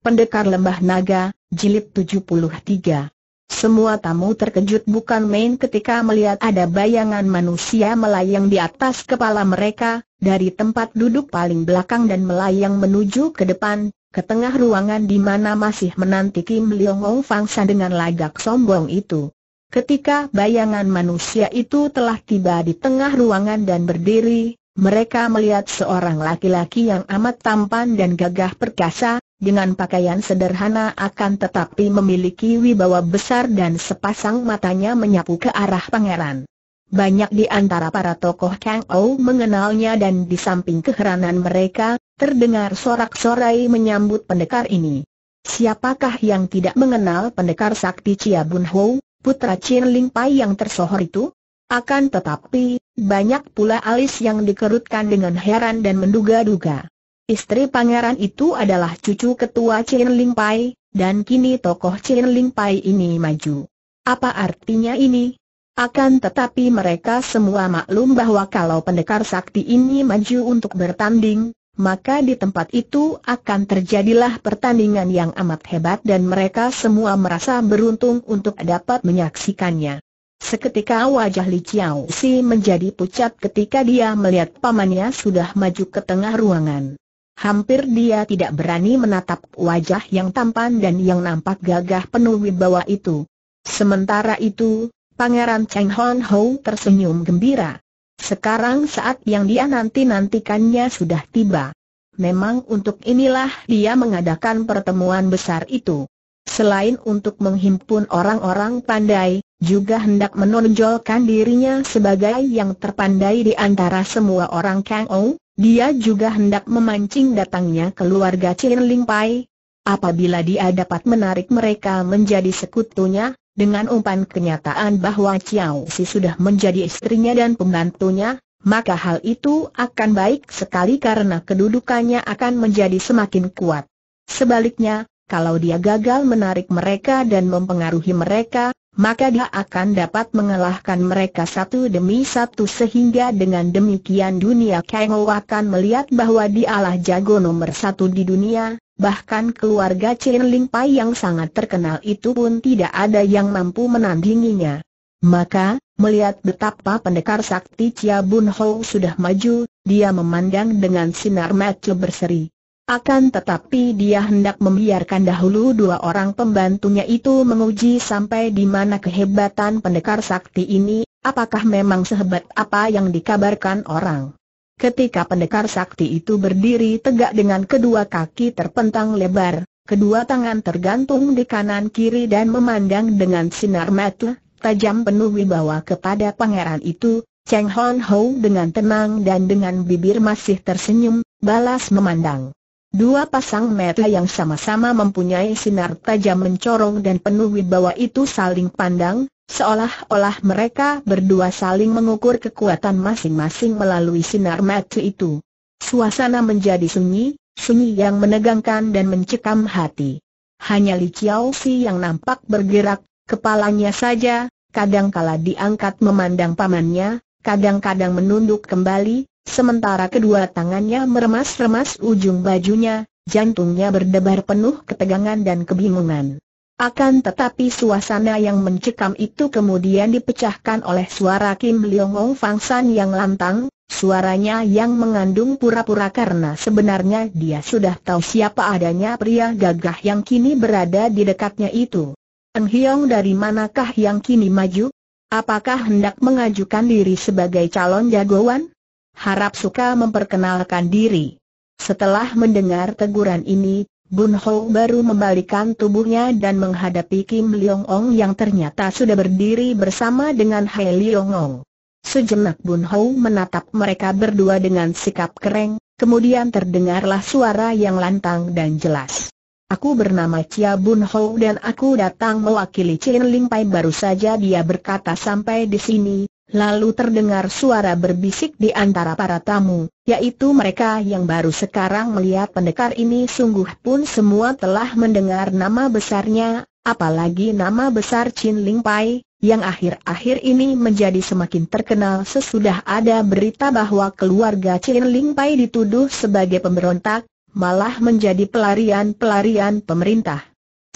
Pendekar Lembah Naga, Jilid 73 Semua tamu terkejut bukan main ketika melihat ada bayangan manusia melayang di atas kepala mereka, dari tempat duduk paling belakang dan melayang menuju ke depan, ke tengah ruangan di mana masih menanti Kim Leong Ong San dengan lagak sombong itu. Ketika bayangan manusia itu telah tiba di tengah ruangan dan berdiri, mereka melihat seorang laki-laki yang amat tampan dan gagah perkasa, dengan pakaian sederhana akan tetapi memiliki wibawa besar dan sepasang matanya menyapu ke arah pangeran. Banyak di antara para tokoh Kang Ou mengenalnya dan di samping keheranan mereka, terdengar sorak-sorai menyambut pendekar ini. Siapakah yang tidak mengenal pendekar sakti Chia Bun Ho, putra Chin Ling Pai yang tersohor itu? Akan tetapi, banyak pula alis yang dikerutkan dengan heran dan menduga-duga. Istri pangeran itu adalah cucu ketua Chin Ling Pai, dan kini tokoh Chin Ling Pai ini maju. Apa artinya ini? Akan tetapi mereka semua maklum bahwa kalau pendekar sakti ini maju untuk bertanding, maka di tempat itu akan terjadilah pertandingan yang amat hebat dan mereka semua merasa beruntung untuk dapat menyaksikannya. Seketika wajah Li Chiao Si menjadi pucat ketika dia melihat pamannya sudah maju ke tengah ruangan. Hampir dia tidak berani menatap wajah yang tampan dan yang nampak gagah penuh wibawa itu. Sementara itu, Pangeran Cheng Hon Ho tersenyum gembira. Sekarang saat yang dia nanti-nantikannya sudah tiba. Memang untuk inilah dia mengadakan pertemuan besar itu. Selain untuk menghimpun orang-orang pandai, juga hendak menonjolkan dirinya sebagai yang terpandai di antara semua orang Kang Ou, dia juga hendak memancing datangnya keluarga Chin Ling Pai. Apabila dia dapat menarik mereka menjadi sekutunya, dengan umpan kenyataan bahwa Chiao Si sudah menjadi istrinya dan pembantunya, maka hal itu akan baik sekali karena kedudukannya akan menjadi semakin kuat. Sebaliknya, kalau dia gagal menarik mereka dan mempengaruhi mereka, maka dia akan dapat mengalahkan mereka satu demi satu sehingga dengan demikian dunia Kengo akan melihat bahwa dialah jago nomor satu di dunia, bahkan keluarga Chin Ling Pai yang sangat terkenal itu pun tidak ada yang mampu menandinginya. Maka, melihat betapa pendekar sakti Chia Bun Ho sudah maju, dia memandang dengan sinar mata berseri. Akan tetapi dia hendak membiarkan dahulu dua orang pembantunya itu menguji sampai di mana kehebatan pendekar sakti ini, apakah memang sehebat apa yang dikabarkan orang. Ketika pendekar sakti itu berdiri tegak dengan kedua kaki terpentang lebar, kedua tangan tergantung di kanan kiri dan memandang dengan sinar mata tajam penuh wibawa kepada pangeran itu, Cheng Hon Ho dengan tenang dan dengan bibir masih tersenyum, balas memandang. Dua pasang mata yang sama-sama mempunyai sinar tajam mencorong dan penuh wibawa itu saling pandang, seolah-olah mereka berdua saling mengukur kekuatan masing-masing melalui sinar mata itu. Suasana menjadi sunyi, sunyi yang menegangkan dan mencekam hati. Hanya Li Chiao Si yang nampak bergerak, kepalanya saja, kadang-kala diangkat memandang pamannya, kadang-kadang menunduk kembali, Sementara kedua tangannya meremas-remas ujung bajunya, jantungnya berdebar penuh ketegangan dan kebingungan. Akan tetapi suasana yang mencekam itu kemudian dipecahkan oleh suara Kim Leong Ong Fangsan yang lantang, suaranya yang mengandung pura-pura karena sebenarnya dia sudah tahu siapa adanya pria gagah yang kini berada di dekatnya itu. Eng Hiong dari manakah yang kini maju? Apakah hendak mengajukan diri sebagai calon jagoan? harap suka memperkenalkan diri. Setelah mendengar teguran ini, Bun Ho baru membalikan tubuhnya dan menghadapi Kim Leong Ong yang ternyata sudah berdiri bersama dengan Hai Leong Ong. Sejenak Bun Ho menatap mereka berdua dengan sikap kereng, kemudian terdengarlah suara yang lantang dan jelas. Aku bernama Chia Bun Ho dan aku datang mewakili Chin Ling Pai baru saja dia berkata sampai di sini, Lalu terdengar suara berbisik di antara para tamu, yaitu mereka yang baru sekarang melihat pendekar ini sungguh pun semua telah mendengar nama besarnya, apalagi nama besar Chin Ling Pai, yang akhir-akhir ini menjadi semakin terkenal sesudah ada berita bahwa keluarga Chin Ling Pai dituduh sebagai pemberontak, malah menjadi pelarian-pelarian pemerintah.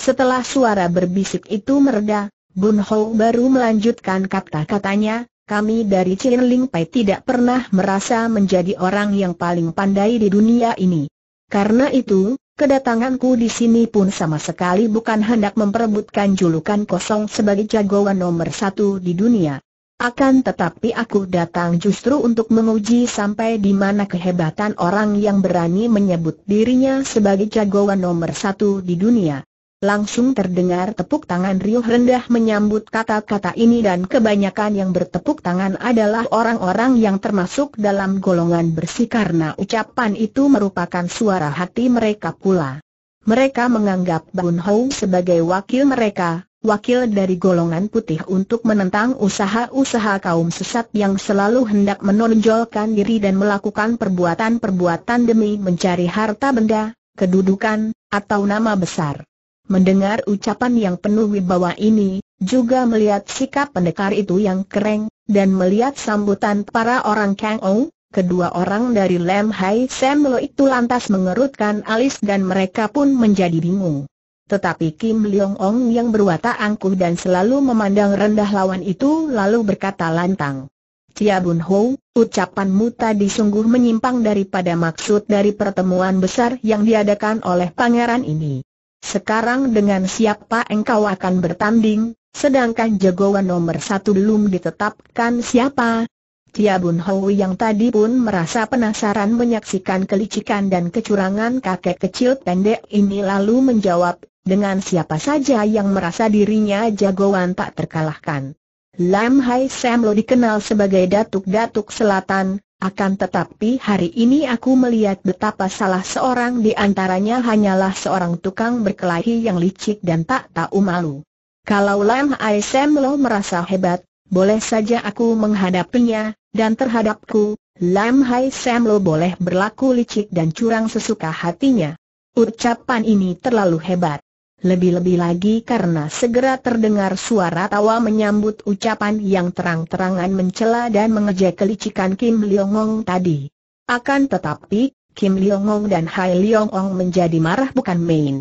Setelah suara berbisik itu mereda, Bun Ho baru melanjutkan kata-katanya, kami dari Chin Ling Pai tidak pernah merasa menjadi orang yang paling pandai di dunia ini. Karena itu, kedatanganku di sini pun sama sekali bukan hendak memperebutkan julukan kosong sebagai jagoan nomor satu di dunia. Akan tetapi aku datang justru untuk menguji sampai di mana kehebatan orang yang berani menyebut dirinya sebagai jagoan nomor satu di dunia. Langsung terdengar tepuk tangan riuh rendah menyambut kata-kata ini dan kebanyakan yang bertepuk tangan adalah orang-orang yang termasuk dalam golongan bersih karena ucapan itu merupakan suara hati mereka pula. Mereka menganggap Bun Hou sebagai wakil mereka, wakil dari golongan putih untuk menentang usaha-usaha kaum sesat yang selalu hendak menonjolkan diri dan melakukan perbuatan-perbuatan demi mencari harta benda, kedudukan, atau nama besar. Mendengar ucapan yang penuh wibawa ini, juga melihat sikap pendekar itu yang keren, dan melihat sambutan para orang Kang Ou, kedua orang dari Lam Hai Sam Lo itu lantas mengerutkan alis dan mereka pun menjadi bingung. Tetapi Kim Leong Ong yang berwatak angkuh dan selalu memandang rendah lawan itu lalu berkata lantang. Cia Bun Ho, ucapanmu tadi sungguh menyimpang daripada maksud dari pertemuan besar yang diadakan oleh pangeran ini. Sekarang dengan siapa engkau akan bertanding, sedangkan jagoan nomor satu belum ditetapkan siapa? Tia Bun Hoi yang tadi pun merasa penasaran menyaksikan kelicikan dan kecurangan kakek kecil pendek ini lalu menjawab, dengan siapa saja yang merasa dirinya jagoan tak terkalahkan. Lam Hai Sam Lo dikenal sebagai Datuk-Datuk Selatan, akan tetapi hari ini aku melihat betapa salah seorang di antaranya hanyalah seorang tukang berkelahi yang licik dan tak tahu malu. Kalau Lam Aisem Lo merasa hebat, boleh saja aku menghadapinya, dan terhadapku, Lam Hai Sam Lo boleh berlaku licik dan curang sesuka hatinya. Ucapan ini terlalu hebat. Lebih-lebih lagi karena segera terdengar suara tawa menyambut ucapan yang terang-terangan mencela dan mengejek kelicikan Kim Leongong tadi. Akan tetapi, Kim Leongong dan Hai Leongong menjadi marah bukan main.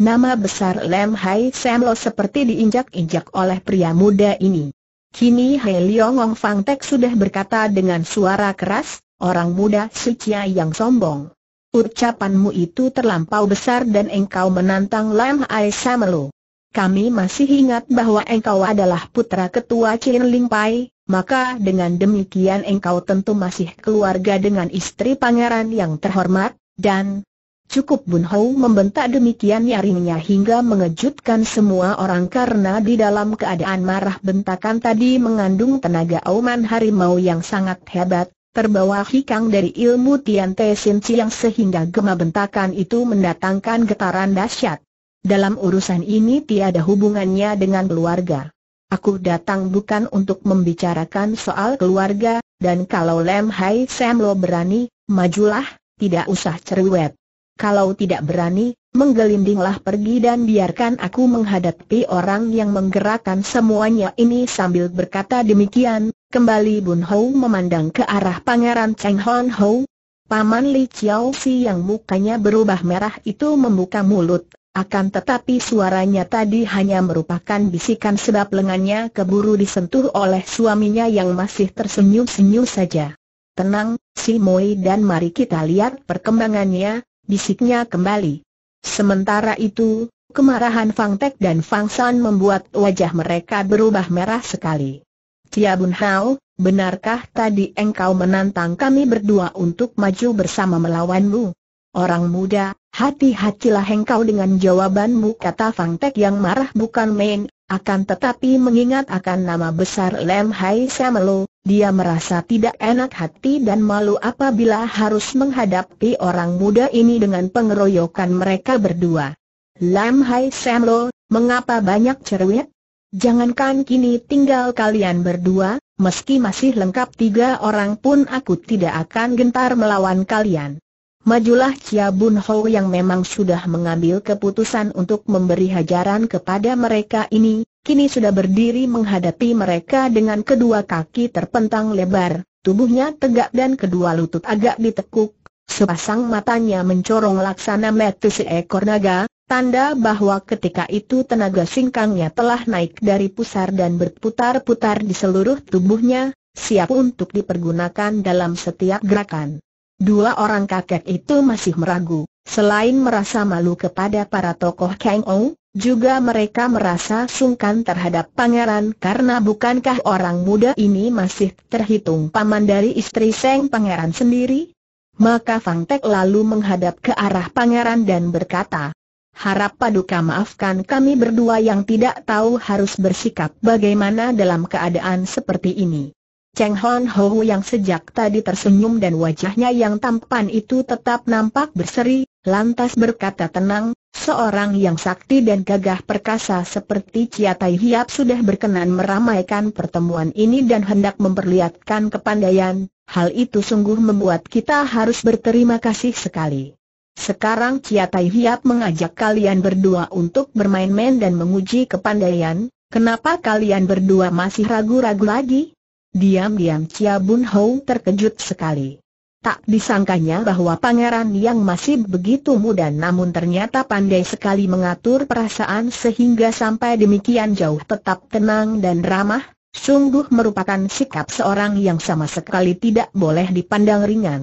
Nama besar Lem Hai Sam Lo seperti diinjak-injak oleh pria muda ini. Kini Hai Leongong Fang Tek sudah berkata dengan suara keras, orang muda suci yang sombong. Ucapanmu itu terlampau besar dan engkau menantang Lam Aisa Samelu. Kami masih ingat bahwa engkau adalah putra ketua Chin Ling Pai, maka dengan demikian engkau tentu masih keluarga dengan istri pangeran yang terhormat, dan Cukup Bun Hou membentak demikian nyaringnya hingga mengejutkan semua orang karena di dalam keadaan marah bentakan tadi mengandung tenaga auman harimau yang sangat hebat, terbawa hikang dari ilmu Tian Te Sin Chiang sehingga gema bentakan itu mendatangkan getaran dahsyat. Dalam urusan ini tiada hubungannya dengan keluarga. Aku datang bukan untuk membicarakan soal keluarga, dan kalau Lem Hai Sam Lo berani, majulah, tidak usah cerewet. Kalau tidak berani, menggelindinglah pergi dan biarkan aku menghadapi orang yang menggerakkan semuanya ini sambil berkata demikian, Kembali Bun Hou memandang ke arah Pangeran Cheng Hon Hou. Paman Li Chiao Si yang mukanya berubah merah itu membuka mulut, akan tetapi suaranya tadi hanya merupakan bisikan sebab lengannya keburu disentuh oleh suaminya yang masih tersenyum-senyum saja. Tenang, si Moi dan mari kita lihat perkembangannya, bisiknya kembali. Sementara itu, kemarahan Fang Tek dan Fang San membuat wajah mereka berubah merah sekali. Cia Bun Hao, benarkah tadi engkau menantang kami berdua untuk maju bersama melawanmu? Orang muda, hati-hatilah engkau dengan jawabanmu kata Fang Tek yang marah bukan main, akan tetapi mengingat akan nama besar Lem Hai Samelo, dia merasa tidak enak hati dan malu apabila harus menghadapi orang muda ini dengan pengeroyokan mereka berdua. Lam Hai Lo, mengapa banyak cerewet? Jangankan kini tinggal kalian berdua, meski masih lengkap tiga orang pun aku tidak akan gentar melawan kalian. Majulah Chia Bun Ho yang memang sudah mengambil keputusan untuk memberi hajaran kepada mereka ini, kini sudah berdiri menghadapi mereka dengan kedua kaki terpentang lebar, tubuhnya tegak dan kedua lutut agak ditekuk, sepasang matanya mencorong laksana metu seekor naga, Tanda bahwa ketika itu tenaga singkangnya telah naik dari pusar dan berputar-putar di seluruh tubuhnya, siap untuk dipergunakan dalam setiap gerakan. Dua orang kakek itu masih meragu, selain merasa malu kepada para tokoh Kang Ou, juga mereka merasa sungkan terhadap pangeran karena bukankah orang muda ini masih terhitung paman dari istri Seng pangeran sendiri? Maka Fang Tek lalu menghadap ke arah pangeran dan berkata, Harap Paduka maafkan kami berdua yang tidak tahu harus bersikap bagaimana dalam keadaan seperti ini. Cheng Hon Ho yang sejak tadi tersenyum dan wajahnya yang tampan itu tetap nampak berseri, lantas berkata tenang, seorang yang sakti dan gagah perkasa seperti Chia Tai Hiap sudah berkenan meramaikan pertemuan ini dan hendak memperlihatkan kepandaian, hal itu sungguh membuat kita harus berterima kasih sekali. Sekarang Chia Tai Hiap mengajak kalian berdua untuk bermain-main dan menguji kepandaian, kenapa kalian berdua masih ragu-ragu lagi? Diam-diam Chia Bun Hou terkejut sekali. Tak disangkanya bahwa pangeran yang masih begitu muda namun ternyata pandai sekali mengatur perasaan sehingga sampai demikian jauh tetap tenang dan ramah, sungguh merupakan sikap seorang yang sama sekali tidak boleh dipandang ringan.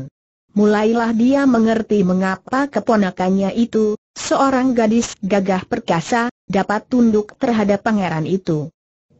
Mulailah dia mengerti mengapa keponakannya itu, seorang gadis gagah perkasa, dapat tunduk terhadap pangeran itu.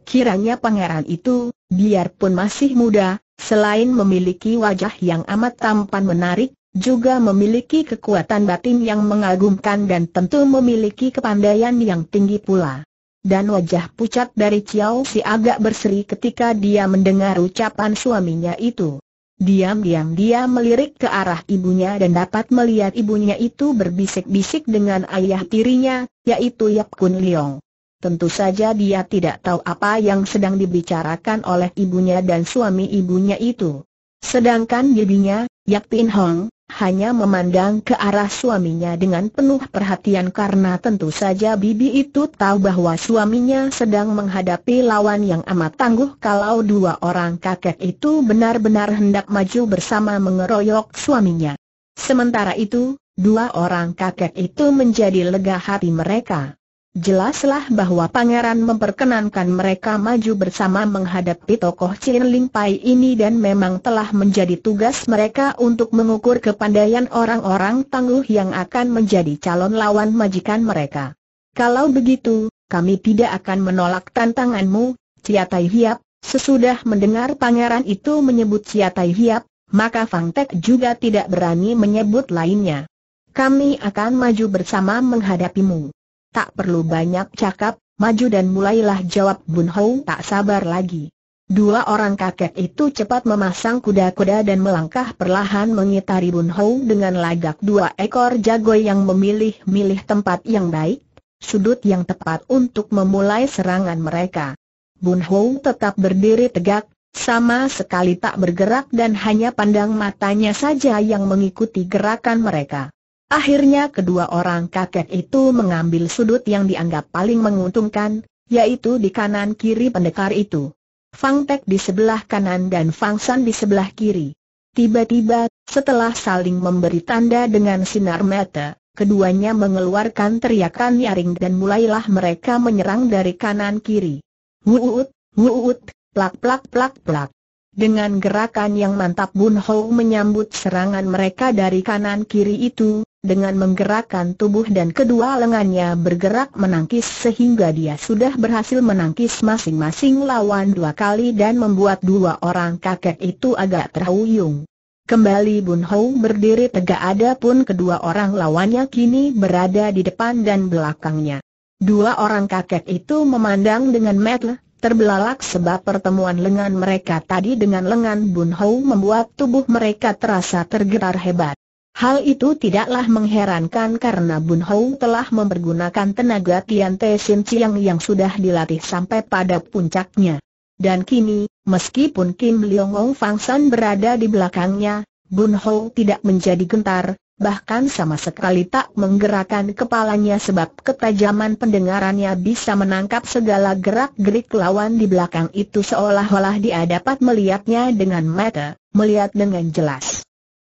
Kiranya pangeran itu, biarpun masih muda, selain memiliki wajah yang amat tampan menarik, juga memiliki kekuatan batin yang mengagumkan dan tentu memiliki kepandaian yang tinggi pula. Dan wajah pucat dari Chiao Si agak berseri ketika dia mendengar ucapan suaminya itu. Diam-diam dia melirik ke arah ibunya dan dapat melihat ibunya itu berbisik-bisik dengan ayah tirinya, yaitu Yap Kun Leong. Tentu saja dia tidak tahu apa yang sedang dibicarakan oleh ibunya dan suami ibunya itu. Sedangkan bibinya, Yak Tin Hong, hanya memandang ke arah suaminya dengan penuh perhatian karena tentu saja bibi itu tahu bahwa suaminya sedang menghadapi lawan yang amat tangguh kalau dua orang kakek itu benar-benar hendak maju bersama mengeroyok suaminya. Sementara itu, dua orang kakek itu menjadi lega hati mereka. Jelaslah bahwa pangeran memperkenankan mereka maju bersama menghadapi tokoh Chin Ling Pai ini dan memang telah menjadi tugas mereka untuk mengukur kepandaian orang-orang tangguh yang akan menjadi calon lawan majikan mereka. Kalau begitu, kami tidak akan menolak tantanganmu, Ciatai Tai Hiap. Sesudah mendengar pangeran itu menyebut Ciatai Tai Hiap, maka Fang Tek juga tidak berani menyebut lainnya. Kami akan maju bersama menghadapimu. Tak perlu banyak cakap, maju dan mulailah jawab Bun Hou tak sabar lagi. Dua orang kakek itu cepat memasang kuda-kuda dan melangkah perlahan mengitari Bun Hou dengan lagak dua ekor jago yang memilih-milih tempat yang baik, sudut yang tepat untuk memulai serangan mereka. Bun Hou tetap berdiri tegak, sama sekali tak bergerak dan hanya pandang matanya saja yang mengikuti gerakan mereka. Akhirnya kedua orang kakek itu mengambil sudut yang dianggap paling menguntungkan, yaitu di kanan kiri pendekar itu. Fang Tek di sebelah kanan dan Fang San di sebelah kiri. Tiba-tiba, setelah saling memberi tanda dengan sinar mata, keduanya mengeluarkan teriakan nyaring dan mulailah mereka menyerang dari kanan kiri. Wuut, wuut, plak plak plak plak. Dengan gerakan yang mantap Bun Hou menyambut serangan mereka dari kanan kiri itu, dengan menggerakkan tubuh dan kedua lengannya bergerak menangkis sehingga dia sudah berhasil menangkis masing-masing lawan dua kali dan membuat dua orang kakek itu agak terhuyung. Kembali Bun Hou berdiri tegak ada pun kedua orang lawannya kini berada di depan dan belakangnya. Dua orang kakek itu memandang dengan metel, terbelalak sebab pertemuan lengan mereka tadi dengan lengan Bun Hou membuat tubuh mereka terasa tergerar hebat. Hal itu tidaklah mengherankan karena Bun Hou telah mempergunakan tenaga Tian Te Sin Chiang yang sudah dilatih sampai pada puncaknya. Dan kini, meskipun Kim Leong Ong Fang San berada di belakangnya, Bun Hou tidak menjadi gentar, bahkan sama sekali tak menggerakkan kepalanya sebab ketajaman pendengarannya bisa menangkap segala gerak-gerik lawan di belakang itu seolah-olah dia dapat melihatnya dengan mata, melihat dengan jelas.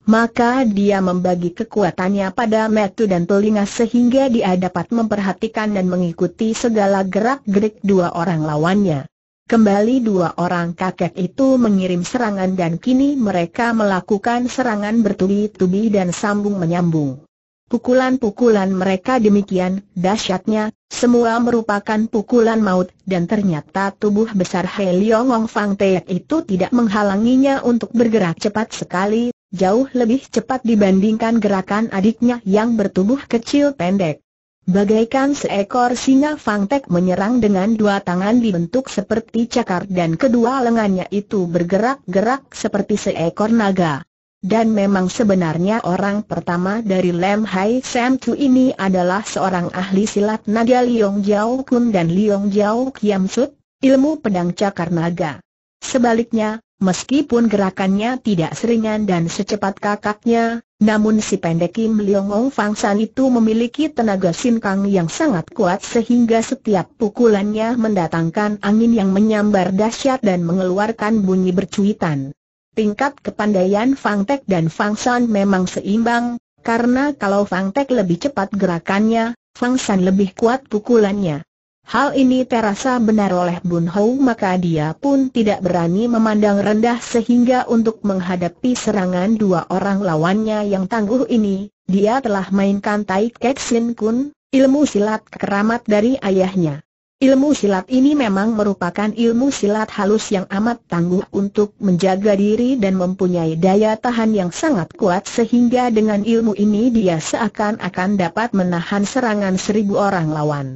Maka dia membagi kekuatannya pada metu dan telinga sehingga dia dapat memperhatikan dan mengikuti segala gerak-gerik dua orang lawannya. Kembali dua orang kakek itu mengirim serangan dan kini mereka melakukan serangan bertubi-tubi dan sambung menyambung. Pukulan-pukulan mereka demikian dahsyatnya, semua merupakan pukulan maut dan ternyata tubuh besar Helio Fang Teek itu tidak menghalanginya untuk bergerak cepat sekali jauh lebih cepat dibandingkan gerakan adiknya yang bertubuh kecil pendek. Bagaikan seekor singa fangtek menyerang dengan dua tangan dibentuk seperti cakar dan kedua lengannya itu bergerak-gerak seperti seekor naga. Dan memang sebenarnya orang pertama dari Lam Hai Sam Chu ini adalah seorang ahli silat naga Liong Jiao Kun dan Liong Jiao Kiam Sut, ilmu pedang cakar naga. Sebaliknya, Meskipun gerakannya tidak seringan dan secepat kakaknya, namun si pendek Kim Leong Fang San itu memiliki tenaga sinkang yang sangat kuat sehingga setiap pukulannya mendatangkan angin yang menyambar dahsyat dan mengeluarkan bunyi bercuitan. Tingkat kepandaian Fang Tek dan Fang San memang seimbang, karena kalau Fang Tek lebih cepat gerakannya, Fang San lebih kuat pukulannya. Hal ini terasa benar oleh Bun Hou maka dia pun tidak berani memandang rendah sehingga untuk menghadapi serangan dua orang lawannya yang tangguh ini, dia telah mainkan Tai Kek Sin Kun, ilmu silat keramat dari ayahnya. Ilmu silat ini memang merupakan ilmu silat halus yang amat tangguh untuk menjaga diri dan mempunyai daya tahan yang sangat kuat sehingga dengan ilmu ini dia seakan-akan dapat menahan serangan seribu orang lawan.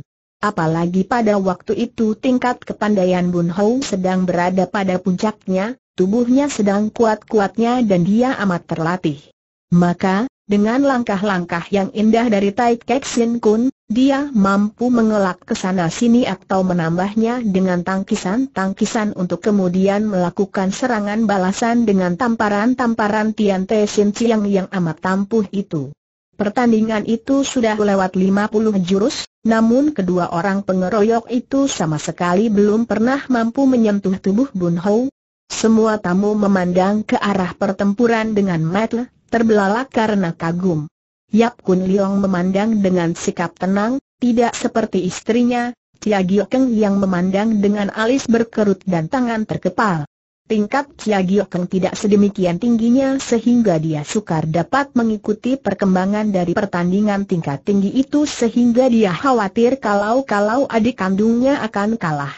Apalagi pada waktu itu tingkat kepandaian Bun Hou sedang berada pada puncaknya, tubuhnya sedang kuat-kuatnya dan dia amat terlatih. Maka, dengan langkah-langkah yang indah dari Tai Kek Sin Kun, dia mampu mengelak ke sana sini atau menambahnya dengan tangkisan-tangkisan untuk kemudian melakukan serangan balasan dengan tamparan-tamparan Tian Te Sin Chiang yang amat tampuh itu. Pertandingan itu sudah lewat 50 jurus, namun kedua orang pengeroyok itu sama sekali belum pernah mampu menyentuh tubuh Bun Ho. Semua tamu memandang ke arah pertempuran dengan mata terbelalak karena kagum. Yap Kun Leong memandang dengan sikap tenang, tidak seperti istrinya, Tia Giokeng yang memandang dengan alis berkerut dan tangan terkepal tingkat Chia Giokeng tidak sedemikian tingginya sehingga dia sukar dapat mengikuti perkembangan dari pertandingan tingkat tinggi itu sehingga dia khawatir kalau-kalau adik kandungnya akan kalah.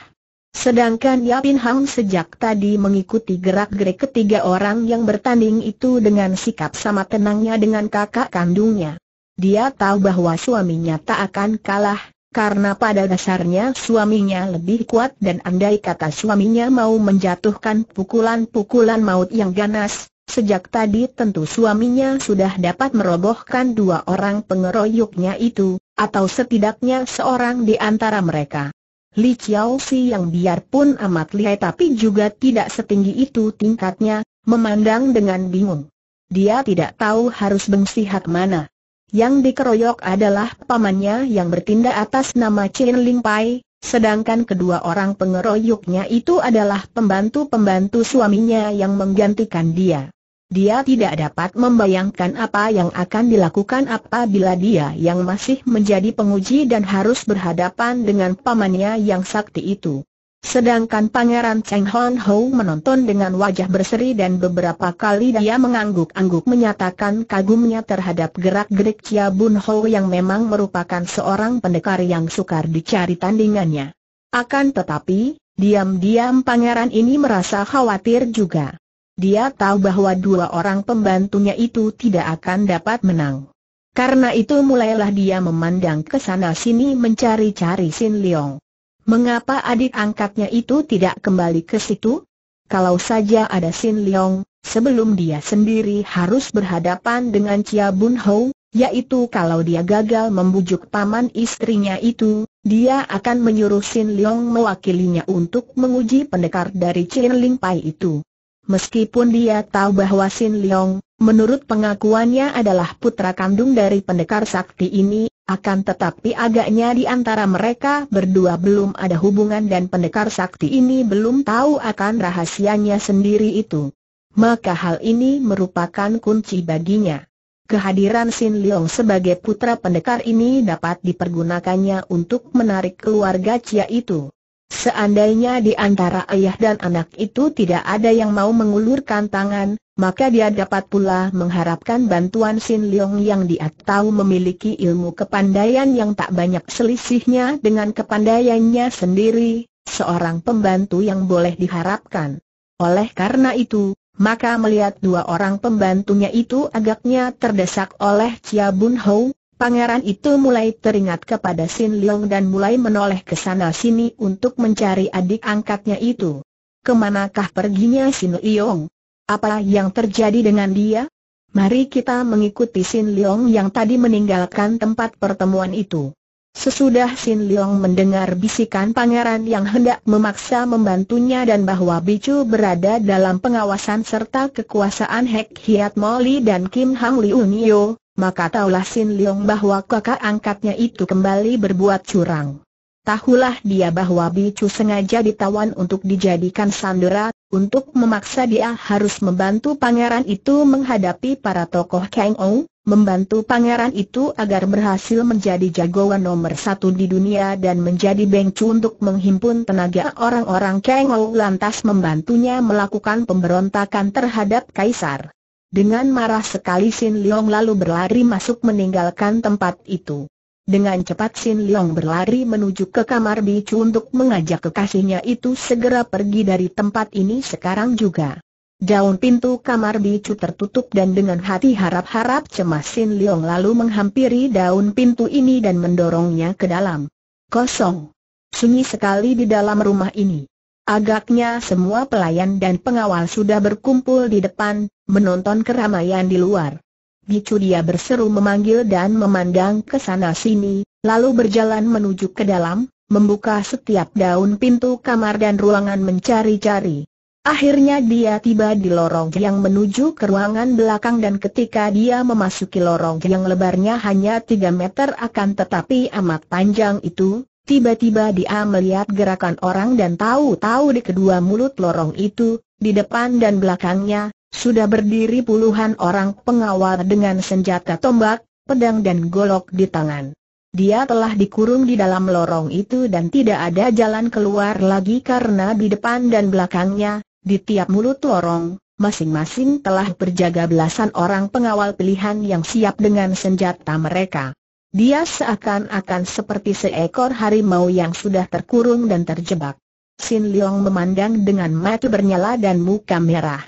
Sedangkan Yapin Hang sejak tadi mengikuti gerak-gerik ketiga orang yang bertanding itu dengan sikap sama tenangnya dengan kakak kandungnya. Dia tahu bahwa suaminya tak akan kalah, karena pada dasarnya suaminya lebih kuat dan andai kata suaminya mau menjatuhkan pukulan-pukulan maut yang ganas, sejak tadi tentu suaminya sudah dapat merobohkan dua orang pengeroyoknya itu, atau setidaknya seorang di antara mereka. Li Chiao Si yang biarpun amat lihai tapi juga tidak setinggi itu tingkatnya, memandang dengan bingung. Dia tidak tahu harus bengsihat mana. Yang dikeroyok adalah pamannya yang bertindak atas nama Chin Ling Pai, sedangkan kedua orang pengeroyoknya itu adalah pembantu-pembantu suaminya yang menggantikan dia. Dia tidak dapat membayangkan apa yang akan dilakukan apabila dia yang masih menjadi penguji dan harus berhadapan dengan pamannya yang sakti itu. Sedangkan Pangeran Cheng Hon Ho menonton dengan wajah berseri dan beberapa kali dia mengangguk-angguk menyatakan kagumnya terhadap gerak-gerik Chia Bun Ho yang memang merupakan seorang pendekar yang sukar dicari tandingannya. Akan tetapi, diam-diam pangeran ini merasa khawatir juga. Dia tahu bahwa dua orang pembantunya itu tidak akan dapat menang. Karena itu mulailah dia memandang ke sana sini mencari-cari Sin Leong. Mengapa adik angkatnya itu tidak kembali ke situ? Kalau saja ada Sin Leong, sebelum dia sendiri harus berhadapan dengan Chia Bun Ho, yaitu kalau dia gagal membujuk paman istrinya itu, dia akan menyuruh Sin Leong mewakilinya untuk menguji pendekar dari Chin Ling Pai itu. Meskipun dia tahu bahwa Sin Leong, menurut pengakuannya adalah putra kandung dari pendekar sakti ini, akan tetapi agaknya di antara mereka berdua belum ada hubungan dan pendekar sakti ini belum tahu akan rahasianya sendiri itu. Maka hal ini merupakan kunci baginya. Kehadiran Sin Leong sebagai putra pendekar ini dapat dipergunakannya untuk menarik keluarga Cia itu. Seandainya di antara ayah dan anak itu tidak ada yang mau mengulurkan tangan, maka dia dapat pula mengharapkan bantuan Sin Leong yang dia tahu memiliki ilmu kepandaian yang tak banyak selisihnya dengan kepandaiannya sendiri, seorang pembantu yang boleh diharapkan. Oleh karena itu, maka melihat dua orang pembantunya itu agaknya terdesak oleh Chia Bun Hou. Pangeran itu mulai teringat kepada Sin Leong dan mulai menoleh ke sana sini untuk mencari adik angkatnya itu. Kemanakah perginya Sin Leong? Apa yang terjadi dengan dia? Mari kita mengikuti Sin Leong yang tadi meninggalkan tempat pertemuan itu. Sesudah Sin Leong mendengar bisikan pangeran yang hendak memaksa membantunya dan bahwa Bicu berada dalam pengawasan serta kekuasaan Hek Hiat Moli dan Kim Hang Liu Nio, maka taulah Sin Leong bahwa kakak angkatnya itu kembali berbuat curang. Tahulah dia bahwa Bicu sengaja ditawan untuk dijadikan sandera, untuk memaksa dia harus membantu pangeran itu menghadapi para tokoh Kang Ou, membantu pangeran itu agar berhasil menjadi jagoan nomor satu di dunia dan menjadi bengcu untuk menghimpun tenaga orang-orang Kang Ou lantas membantunya melakukan pemberontakan terhadap Kaisar. Dengan marah sekali Sin Leong lalu berlari masuk meninggalkan tempat itu. Dengan cepat Sin Leong berlari menuju ke kamar Bicu untuk mengajak kekasihnya itu segera pergi dari tempat ini sekarang juga. Daun pintu kamar Bicu tertutup dan dengan hati harap-harap cemas Sin Leong lalu menghampiri daun pintu ini dan mendorongnya ke dalam. Kosong. Sunyi sekali di dalam rumah ini. Agaknya semua pelayan dan pengawal sudah berkumpul di depan, menonton keramaian di luar. Bicu dia berseru memanggil dan memandang ke sana sini, lalu berjalan menuju ke dalam, membuka setiap daun pintu kamar dan ruangan mencari-cari. Akhirnya dia tiba di lorong yang menuju ke ruangan belakang dan ketika dia memasuki lorong yang lebarnya hanya 3 meter akan tetapi amat panjang itu, Tiba-tiba dia melihat gerakan orang dan tahu-tahu di kedua mulut lorong itu, di depan dan belakangnya, sudah berdiri puluhan orang pengawal dengan senjata tombak, pedang dan golok di tangan. Dia telah dikurung di dalam lorong itu dan tidak ada jalan keluar lagi karena di depan dan belakangnya, di tiap mulut lorong, masing-masing telah berjaga belasan orang pengawal pilihan yang siap dengan senjata mereka. Dia seakan-akan seperti seekor harimau yang sudah terkurung dan terjebak. Sin Leong memandang dengan mata bernyala dan muka merah.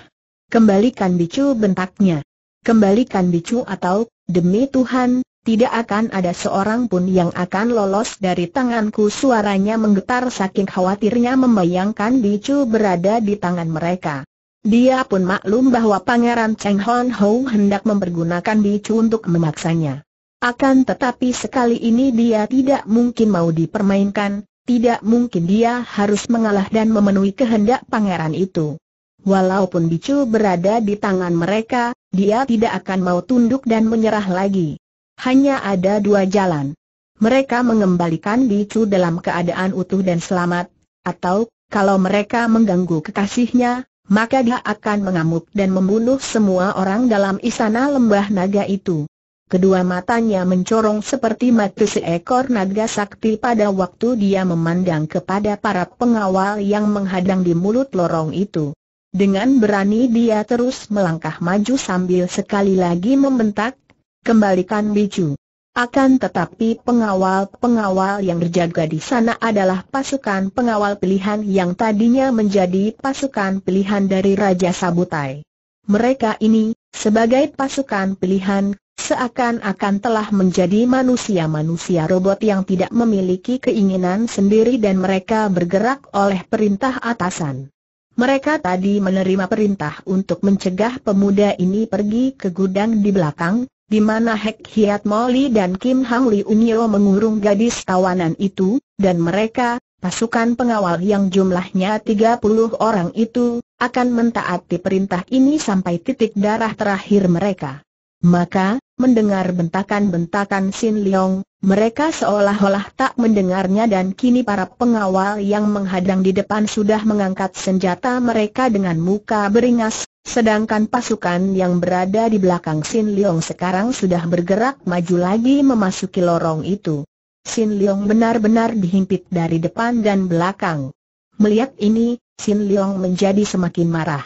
Kembalikan bicu bentaknya. Kembalikan bicu atau, demi Tuhan, tidak akan ada seorang pun yang akan lolos dari tanganku suaranya menggetar saking khawatirnya membayangkan Bicu berada di tangan mereka. Dia pun maklum bahwa Pangeran Cheng Hon Ho hendak mempergunakan Bicu untuk memaksanya. Akan tetapi sekali ini dia tidak mungkin mau dipermainkan, tidak mungkin dia harus mengalah dan memenuhi kehendak pangeran itu. Walaupun bicu berada di tangan mereka, dia tidak akan mau tunduk dan menyerah lagi. Hanya ada dua jalan. Mereka mengembalikan bicu dalam keadaan utuh dan selamat, atau, kalau mereka mengganggu kekasihnya, maka dia akan mengamuk dan membunuh semua orang dalam istana lembah naga itu. Kedua matanya mencorong seperti mata seekor naga sakti pada waktu dia memandang kepada para pengawal yang menghadang di mulut lorong itu. Dengan berani dia terus melangkah maju sambil sekali lagi membentak, kembalikan biju. Akan tetapi pengawal-pengawal yang berjaga di sana adalah pasukan pengawal pilihan yang tadinya menjadi pasukan pilihan dari Raja Sabutai. Mereka ini, sebagai pasukan pilihan, seakan-akan telah menjadi manusia-manusia robot yang tidak memiliki keinginan sendiri dan mereka bergerak oleh perintah atasan. Mereka tadi menerima perintah untuk mencegah pemuda ini pergi ke gudang di belakang, di mana Hek Hiat Moli dan Kim Hang Li Unyo mengurung gadis tawanan itu, dan mereka, pasukan pengawal yang jumlahnya 30 orang itu, akan mentaati perintah ini sampai titik darah terakhir mereka. Maka, mendengar bentakan-bentakan Sin Leong, mereka seolah-olah tak mendengarnya dan kini para pengawal yang menghadang di depan sudah mengangkat senjata mereka dengan muka beringas, sedangkan pasukan yang berada di belakang Sin Leong sekarang sudah bergerak maju lagi memasuki lorong itu. Sin Leong benar-benar dihimpit dari depan dan belakang. Melihat ini, Sin Leong menjadi semakin marah.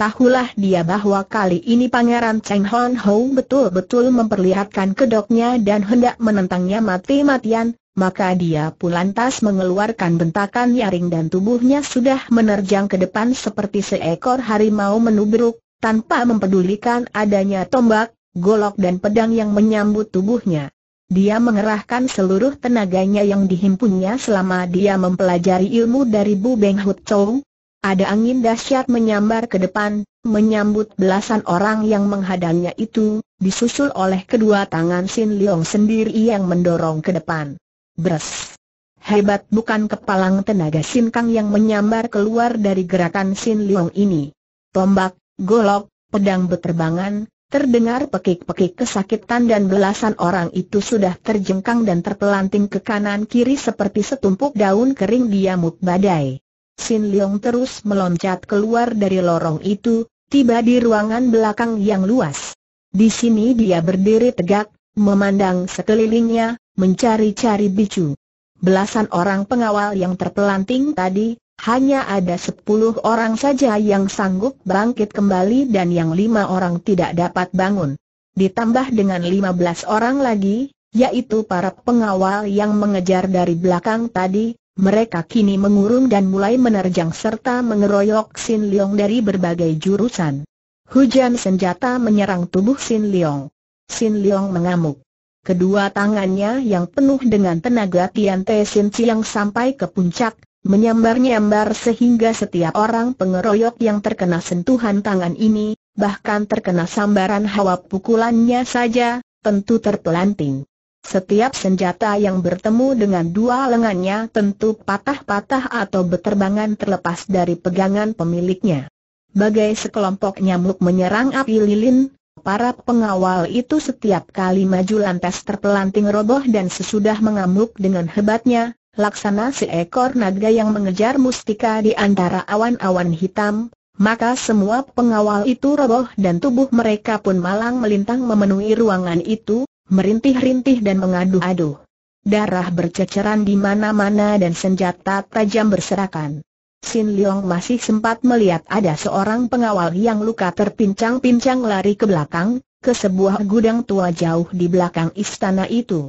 Tahulah dia bahwa kali ini Pangeran Cheng Hon Ho betul-betul memperlihatkan kedoknya dan hendak menentangnya mati-matian, maka dia pun lantas mengeluarkan bentakan nyaring dan tubuhnya sudah menerjang ke depan seperti seekor harimau menubruk, tanpa mempedulikan adanya tombak, golok dan pedang yang menyambut tubuhnya. Dia mengerahkan seluruh tenaganya yang dihimpunnya selama dia mempelajari ilmu dari Bu Beng Hut Chow, ada angin dahsyat menyambar ke depan, menyambut belasan orang yang menghadangnya itu, disusul oleh kedua tangan Sin Leong sendiri yang mendorong ke depan. Bres! Hebat bukan kepalang tenaga Sin Kang yang menyambar keluar dari gerakan Sin Leong ini. Tombak, golok, pedang berterbangan, terdengar pekik-pekik kesakitan dan belasan orang itu sudah terjengkang dan terpelanting ke kanan kiri seperti setumpuk daun kering diamuk badai. Sin Leong terus meloncat keluar dari lorong itu, tiba di ruangan belakang yang luas. Di sini dia berdiri tegak, memandang sekelilingnya, mencari-cari bicu. Belasan orang pengawal yang terpelanting tadi, hanya ada sepuluh orang saja yang sanggup bangkit kembali dan yang lima orang tidak dapat bangun. Ditambah dengan lima belas orang lagi, yaitu para pengawal yang mengejar dari belakang tadi, mereka kini mengurung dan mulai menerjang serta mengeroyok Sin Leong dari berbagai jurusan. Hujan senjata menyerang tubuh Sin Leong. Sin Leong mengamuk. Kedua tangannya yang penuh dengan tenaga Tian Te Sin Chiang sampai ke puncak, menyambar-nyambar sehingga setiap orang pengeroyok yang terkena sentuhan tangan ini, bahkan terkena sambaran hawa pukulannya saja, tentu terpelanting. Setiap senjata yang bertemu dengan dua lengannya tentu patah-patah atau berterbangan terlepas dari pegangan pemiliknya. Bagai sekelompok nyamuk menyerang api lilin, para pengawal itu setiap kali maju lantas terpelanting roboh dan sesudah mengamuk dengan hebatnya, laksana seekor naga yang mengejar mustika di antara awan-awan hitam, maka semua pengawal itu roboh dan tubuh mereka pun malang melintang memenuhi ruangan itu, merintih-rintih dan mengaduh-aduh. Darah berceceran di mana-mana dan senjata tajam berserakan. Sin Leong masih sempat melihat ada seorang pengawal yang luka terpincang-pincang lari ke belakang, ke sebuah gudang tua jauh di belakang istana itu.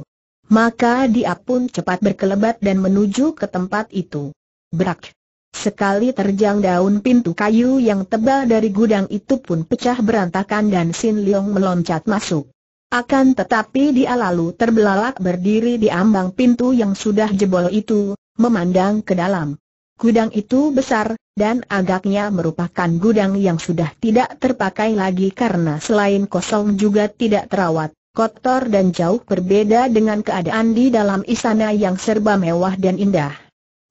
Maka dia pun cepat berkelebat dan menuju ke tempat itu. Brak! Sekali terjang daun pintu kayu yang tebal dari gudang itu pun pecah berantakan dan Sin Leong meloncat masuk. Akan tetapi dia lalu terbelalak berdiri di ambang pintu yang sudah jebol itu, memandang ke dalam. Gudang itu besar, dan agaknya merupakan gudang yang sudah tidak terpakai lagi karena selain kosong juga tidak terawat, kotor dan jauh berbeda dengan keadaan di dalam istana yang serba mewah dan indah.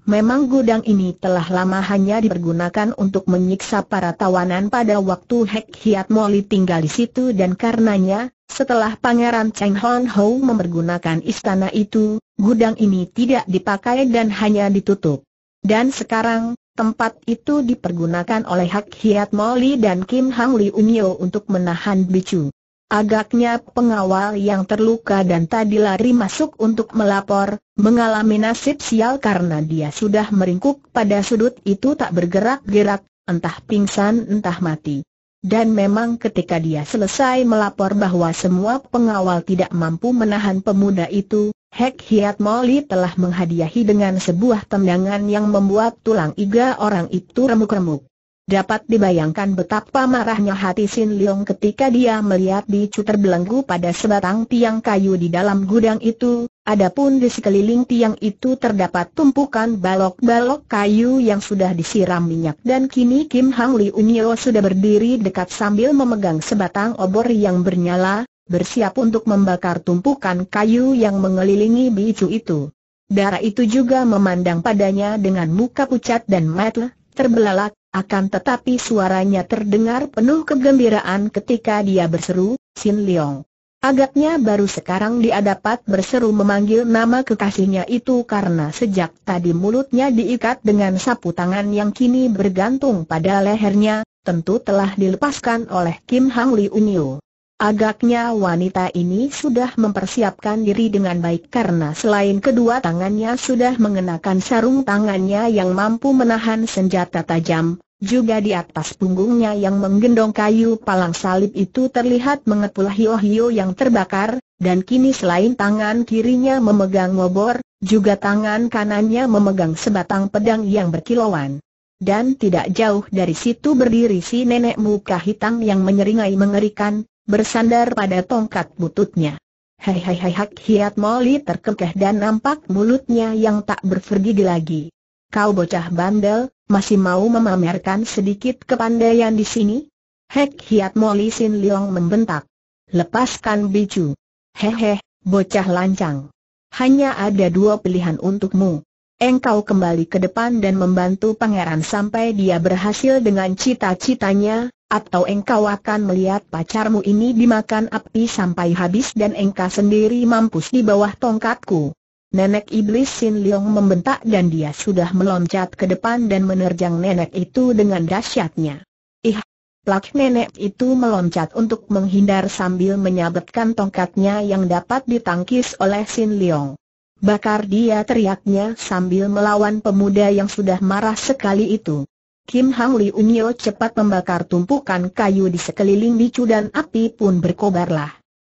Memang gudang ini telah lama hanya dipergunakan untuk menyiksa para tawanan pada waktu Hek Hiat Moli tinggal di situ dan karenanya, setelah Pangeran Cheng Hon Ho memergunakan istana itu, gudang ini tidak dipakai dan hanya ditutup. Dan sekarang, tempat itu dipergunakan oleh Hek Hiat Moli dan Kim Hang Li Unio untuk menahan bicu. Agaknya pengawal yang terluka dan tadi lari masuk untuk melapor, mengalami nasib sial karena dia sudah meringkuk pada sudut itu tak bergerak-gerak, entah pingsan entah mati. Dan memang ketika dia selesai melapor bahwa semua pengawal tidak mampu menahan pemuda itu, Hek Hiat Moli telah menghadiahi dengan sebuah tendangan yang membuat tulang iga orang itu remuk-remuk. Dapat dibayangkan betapa marahnya hati Sin Leong ketika dia melihat Bicu terbelenggu pada sebatang tiang kayu di dalam gudang itu, adapun di sekeliling tiang itu terdapat tumpukan balok-balok kayu yang sudah disiram minyak dan kini Kim Hang Li Unyo sudah berdiri dekat sambil memegang sebatang obor yang bernyala, bersiap untuk membakar tumpukan kayu yang mengelilingi Bicu itu. Darah itu juga memandang padanya dengan muka pucat dan matlah terbelalak, akan tetapi suaranya terdengar penuh kegembiraan ketika dia berseru, Sin Leong. Agaknya baru sekarang dia dapat berseru memanggil nama kekasihnya itu karena sejak tadi mulutnya diikat dengan sapu tangan yang kini bergantung pada lehernya, tentu telah dilepaskan oleh Kim Hang Li Unyu. Agaknya wanita ini sudah mempersiapkan diri dengan baik karena selain kedua tangannya sudah mengenakan sarung tangannya yang mampu menahan senjata tajam, juga di atas punggungnya yang menggendong kayu palang salib itu terlihat mengepul hio-hio yang terbakar, dan kini selain tangan kirinya memegang ngobor, juga tangan kanannya memegang sebatang pedang yang berkilauan. Dan tidak jauh dari situ berdiri si nenek muka hitam yang menyeringai mengerikan, bersandar pada tongkat bututnya. Hei hei hei, hak hiat Molly terkekeh dan nampak mulutnya yang tak berfergi lagi. Kau bocah bandel, masih mau memamerkan sedikit kepandaian di sini? Hek hiat Molly Sin Leong membentak. Lepaskan biju. Hehe, bocah lancang. Hanya ada dua pilihan untukmu. Engkau kembali ke depan dan membantu pangeran sampai dia berhasil dengan cita-citanya, atau engkau akan melihat pacarmu ini dimakan api sampai habis dan engkau sendiri mampus di bawah tongkatku. Nenek Iblis Sin Leong membentak dan dia sudah meloncat ke depan dan menerjang nenek itu dengan dahsyatnya. Ih! Plak nenek itu meloncat untuk menghindar sambil menyabetkan tongkatnya yang dapat ditangkis oleh Sin Leong. Bakar dia teriaknya sambil melawan pemuda yang sudah marah sekali itu. Kim Hang Li unyo cepat membakar tumpukan kayu di sekeliling bicu dan api pun berkobarlah.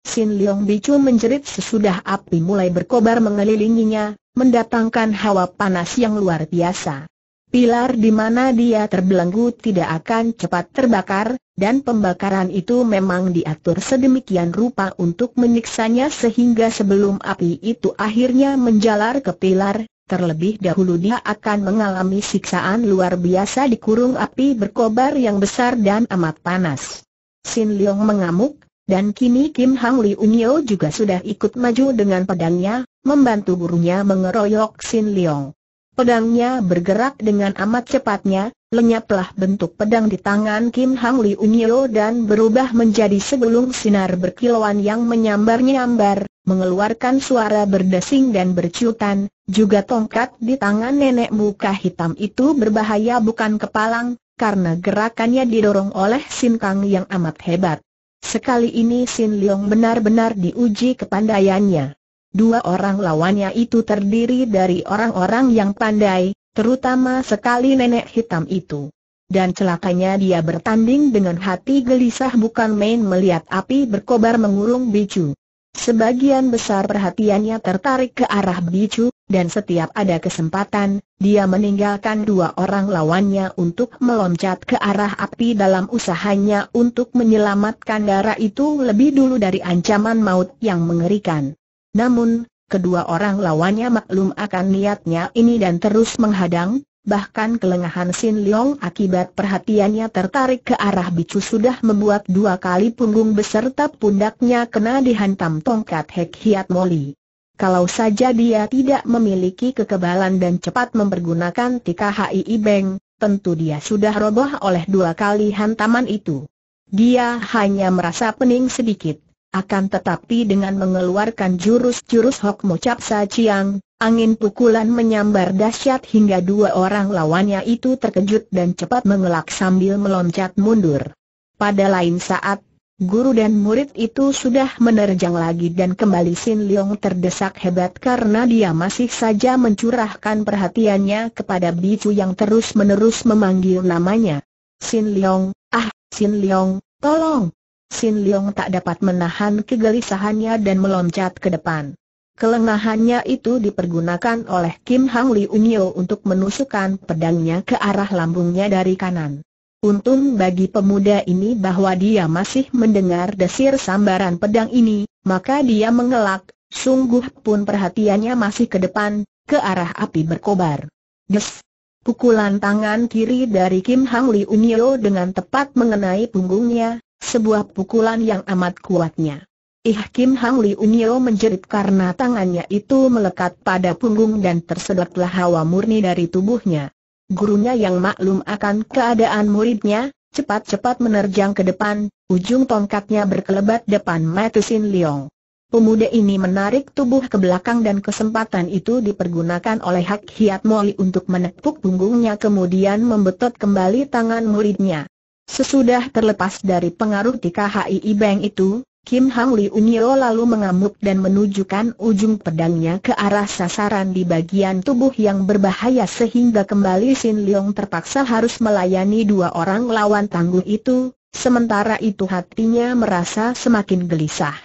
Sin Leong Bicu menjerit sesudah api mulai berkobar mengelilinginya, mendatangkan hawa panas yang luar biasa. Pilar di mana dia terbelenggu tidak akan cepat terbakar, dan pembakaran itu memang diatur sedemikian rupa untuk menyiksanya sehingga sebelum api itu akhirnya menjalar ke pilar, Terlebih dahulu dia akan mengalami siksaan luar biasa di kurung api berkobar yang besar dan amat panas. Sin Leong mengamuk, dan kini Kim Hang Li Unyo juga sudah ikut maju dengan pedangnya, membantu gurunya mengeroyok Sin Leong. Pedangnya bergerak dengan amat cepatnya, lenyaplah bentuk pedang di tangan Kim Hang Li Unyo dan berubah menjadi segelung sinar berkilauan yang menyambar-nyambar, mengeluarkan suara berdesing dan berciutan, juga tongkat di tangan nenek muka hitam itu berbahaya bukan kepalang, karena gerakannya didorong oleh Sin Kang yang amat hebat. Sekali ini Sin Leong benar-benar diuji kepandaiannya. Dua orang lawannya itu terdiri dari orang-orang yang pandai, terutama sekali nenek hitam itu. Dan celakanya dia bertanding dengan hati gelisah bukan main melihat api berkobar mengurung bicu. Sebagian besar perhatiannya tertarik ke arah Bicu, dan setiap ada kesempatan, dia meninggalkan dua orang lawannya untuk meloncat ke arah api dalam usahanya untuk menyelamatkan darah itu lebih dulu dari ancaman maut yang mengerikan. Namun, kedua orang lawannya maklum akan niatnya ini dan terus menghadang, bahkan kelengahan Sin Leong akibat perhatiannya tertarik ke arah bicu sudah membuat dua kali punggung beserta pundaknya kena dihantam tongkat Hek Hiat Moli. Kalau saja dia tidak memiliki kekebalan dan cepat mempergunakan tika HII Beng, tentu dia sudah roboh oleh dua kali hantaman itu. Dia hanya merasa pening sedikit, akan tetapi dengan mengeluarkan jurus-jurus Hok Mocap Sa Chiang, Angin pukulan menyambar dahsyat hingga dua orang lawannya itu terkejut dan cepat mengelak sambil meloncat mundur. Pada lain saat, guru dan murid itu sudah menerjang lagi dan kembali Sin Leong terdesak hebat karena dia masih saja mencurahkan perhatiannya kepada Bicu yang terus-menerus memanggil namanya. Sin Leong, ah, Sin Leong, tolong! Sin Leong tak dapat menahan kegelisahannya dan meloncat ke depan. Kelengahannya itu dipergunakan oleh Kim Hang Li Unyo untuk menusukkan pedangnya ke arah lambungnya dari kanan. Untung bagi pemuda ini bahwa dia masih mendengar desir sambaran pedang ini, maka dia mengelak, sungguh pun perhatiannya masih ke depan, ke arah api berkobar. Des! Pukulan tangan kiri dari Kim Hang Li Unyo dengan tepat mengenai punggungnya, sebuah pukulan yang amat kuatnya. Ih Kim Hang Li Unyo menjerit karena tangannya itu melekat pada punggung dan tersedotlah hawa murni dari tubuhnya. Gurunya yang maklum akan keadaan muridnya, cepat-cepat menerjang ke depan, ujung tongkatnya berkelebat depan Matusin Leong. Pemuda ini menarik tubuh ke belakang dan kesempatan itu dipergunakan oleh Hak Hiat Moli untuk menepuk punggungnya kemudian membetot kembali tangan muridnya. Sesudah terlepas dari pengaruh di TKHI Bank itu, Kim Hang Li Unyo lalu mengamuk dan menunjukkan ujung pedangnya ke arah sasaran di bagian tubuh yang berbahaya sehingga kembali Sin Leong terpaksa harus melayani dua orang lawan tangguh itu, sementara itu hatinya merasa semakin gelisah.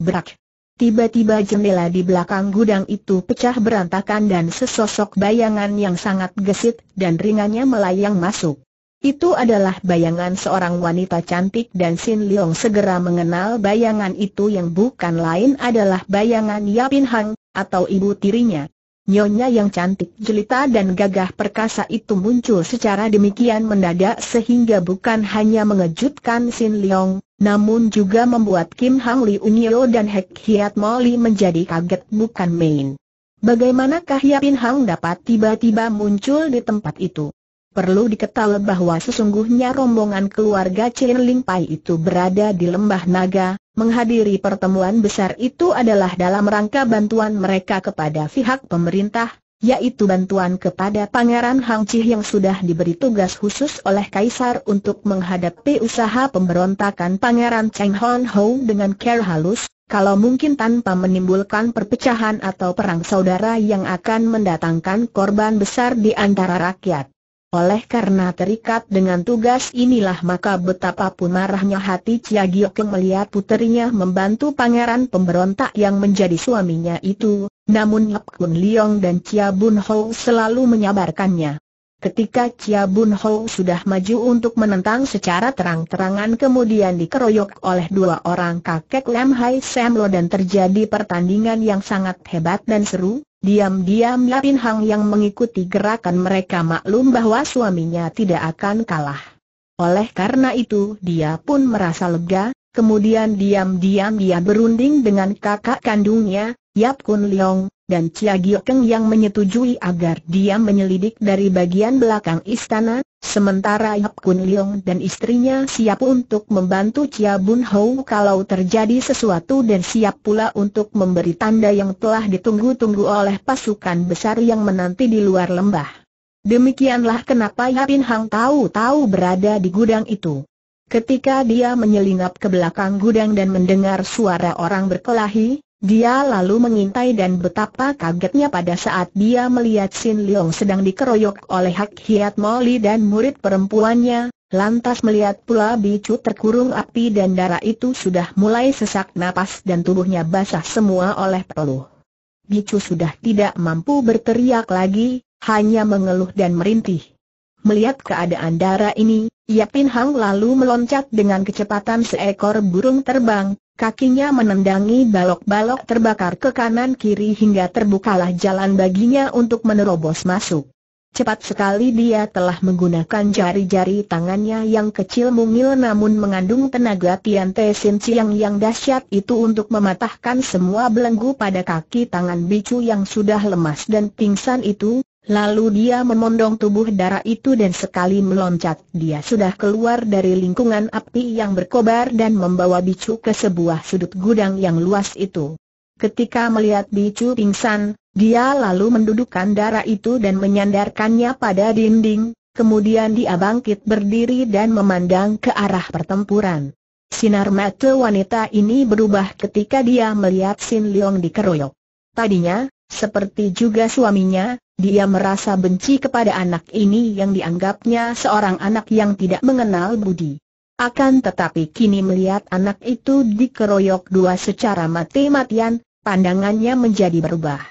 Berak! Tiba-tiba jendela di belakang gudang itu pecah berantakan dan sesosok bayangan yang sangat gesit dan ringannya melayang masuk. Itu adalah bayangan seorang wanita cantik dan Sin Leong segera mengenal bayangan itu yang bukan lain adalah bayangan Yapin Hang, atau ibu tirinya. Nyonya yang cantik jelita dan gagah perkasa itu muncul secara demikian mendadak sehingga bukan hanya mengejutkan Sin Leong, namun juga membuat Kim Hang Li Unyo dan Hek Hiat Moli menjadi kaget bukan main. Bagaimanakah Yapin Hang dapat tiba-tiba muncul di tempat itu? Perlu diketahui bahwa sesungguhnya rombongan keluarga Chen Ling Pai itu berada di Lembah Naga, menghadiri pertemuan besar itu adalah dalam rangka bantuan mereka kepada pihak pemerintah, yaitu bantuan kepada Pangeran Hang Chi yang sudah diberi tugas khusus oleh Kaisar untuk menghadapi usaha pemberontakan Pangeran Cheng Hon Ho dengan care halus, kalau mungkin tanpa menimbulkan perpecahan atau perang saudara yang akan mendatangkan korban besar di antara rakyat. Oleh karena terikat dengan tugas inilah maka betapapun marahnya hati Chia Giokeng melihat puterinya membantu pangeran pemberontak yang menjadi suaminya itu, namun Yap Kun Leong dan Chia Bun Ho selalu menyabarkannya. Ketika Chia Bun Ho sudah maju untuk menentang secara terang-terangan kemudian dikeroyok oleh dua orang kakek Lam Hai Sam Lo dan terjadi pertandingan yang sangat hebat dan seru, Diam-diam Yapin Hang yang mengikuti gerakan mereka maklum bahwa suaminya tidak akan kalah. Oleh karena itu dia pun merasa lega, kemudian diam-diam dia berunding dengan kakak kandungnya, Yap Kun Leong, dan Chia Gio Keng yang menyetujui agar dia menyelidik dari bagian belakang istana, sementara Yap Kun Leong dan istrinya siap untuk membantu Chia Bun Hou kalau terjadi sesuatu dan siap pula untuk memberi tanda yang telah ditunggu-tunggu oleh pasukan besar yang menanti di luar lembah. Demikianlah kenapa Yapin Hang tahu-tahu berada di gudang itu. Ketika dia menyelinap ke belakang gudang dan mendengar suara orang berkelahi, dia lalu mengintai dan betapa kagetnya pada saat dia melihat Sin Leong sedang dikeroyok oleh Hak Hiat Molly dan murid perempuannya, lantas melihat pula Bicu terkurung api dan darah itu sudah mulai sesak napas dan tubuhnya basah semua oleh peluh. Bicu sudah tidak mampu berteriak lagi, hanya mengeluh dan merintih. Melihat keadaan darah ini, Yapin Hang lalu meloncat dengan kecepatan seekor burung terbang, Kakinya menendangi balok-balok terbakar ke kanan kiri hingga terbukalah jalan baginya untuk menerobos masuk. Cepat sekali dia telah menggunakan jari-jari tangannya yang kecil mungil namun mengandung tenaga Tian Te Sin Chiang yang dahsyat itu untuk mematahkan semua belenggu pada kaki tangan bicu yang sudah lemas dan pingsan itu, Lalu dia memondong tubuh darah itu dan sekali meloncat dia sudah keluar dari lingkungan api yang berkobar dan membawa bicu ke sebuah sudut gudang yang luas itu. Ketika melihat bicu pingsan, dia lalu mendudukkan darah itu dan menyandarkannya pada dinding, kemudian dia bangkit berdiri dan memandang ke arah pertempuran. Sinar mata wanita ini berubah ketika dia melihat Sin Leong dikeroyok. Tadinya, seperti juga suaminya, dia merasa benci kepada anak ini yang dianggapnya seorang anak yang tidak mengenal budi. Akan tetapi kini melihat anak itu dikeroyok dua secara mati-matian, pandangannya menjadi berubah.